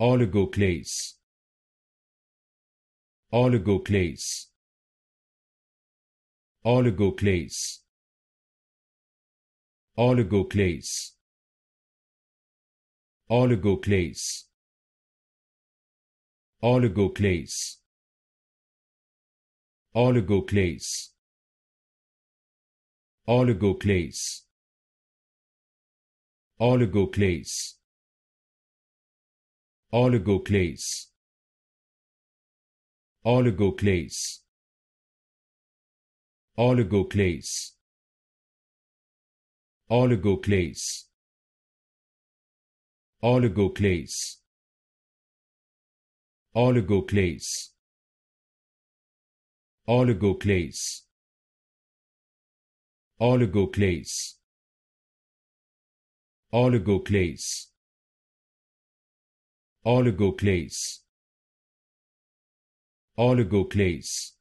oligoclase oligoclase oligoclase oligoclase oligoclase oligoclase oligoclase oligoclase oligoclase oligoclase oligoclase oligoclase oligoclase oligoclase oligoclase oligoclase oligoclase oligoclase oligoclase oligoclase